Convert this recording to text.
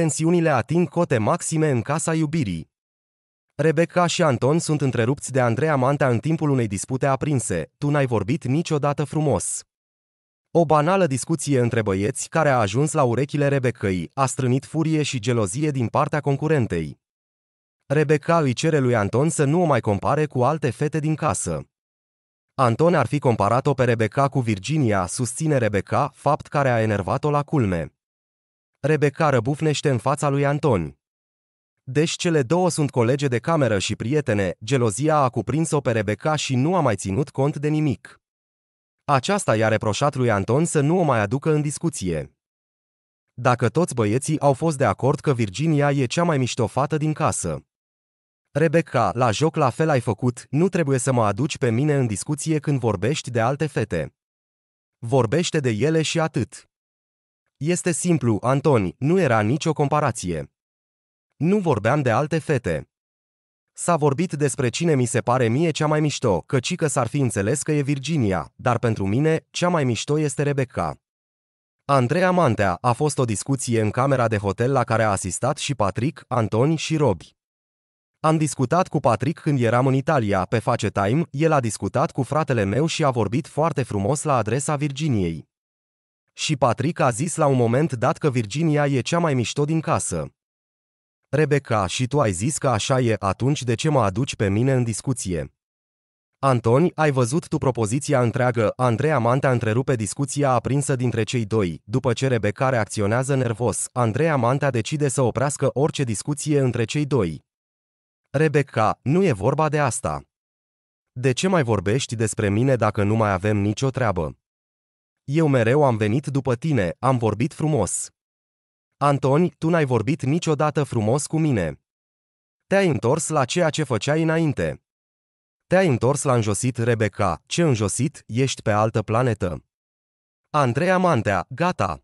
tensiunile ating cote maxime în casa iubirii. Rebecca și Anton sunt întrerupți de Andreea Mantea în timpul unei dispute aprinse, tu n-ai vorbit niciodată frumos. O banală discuție între băieți care a ajuns la urechile Rebecăi a strânit furie și gelozie din partea concurentei. Rebecca îi cere lui Anton să nu o mai compare cu alte fete din casă. Anton ar fi comparat-o pe Rebecca cu Virginia, susține Rebecca, fapt care a enervat-o la culme. Rebecca răbufnește în fața lui Anton. Deci cele două sunt colege de cameră și prietene, gelozia a cuprins-o pe Rebecca și nu a mai ținut cont de nimic. Aceasta i-a reproșat lui Anton să nu o mai aducă în discuție. Dacă toți băieții au fost de acord că Virginia e cea mai mișto fată din casă. Rebecca, la joc la fel ai făcut, nu trebuie să mă aduci pe mine în discuție când vorbești de alte fete. Vorbește de ele și atât. Este simplu, Antoni, nu era nicio comparație. Nu vorbeam de alte fete. S-a vorbit despre cine mi se pare mie cea mai mișto, căci că s-ar fi înțeles că e Virginia, dar pentru mine, cea mai mișto este Rebecca. Andreea Mantea a fost o discuție în camera de hotel la care a asistat și Patrick, Antoni și Robi. Am discutat cu Patrick când eram în Italia, pe Face Time, el a discutat cu fratele meu și a vorbit foarte frumos la adresa Virginiei. Și Patrick a zis la un moment dat că Virginia e cea mai mișto din casă. Rebecca, și tu ai zis că așa e, atunci de ce mă aduci pe mine în discuție? Antoni, ai văzut tu propoziția întreagă, Andreea Manta întrerupe discuția aprinsă dintre cei doi. După ce Rebecca reacționează nervos, Andreea Manta decide să oprească orice discuție între cei doi. Rebecca, nu e vorba de asta. De ce mai vorbești despre mine dacă nu mai avem nicio treabă? Eu mereu am venit după tine, am vorbit frumos. Antoni, tu n-ai vorbit niciodată frumos cu mine. Te-ai întors la ceea ce făceai înainte. Te-ai întors la înjosit Rebecca, ce înjosit, ești pe altă planetă. Andreea Mantea, gata,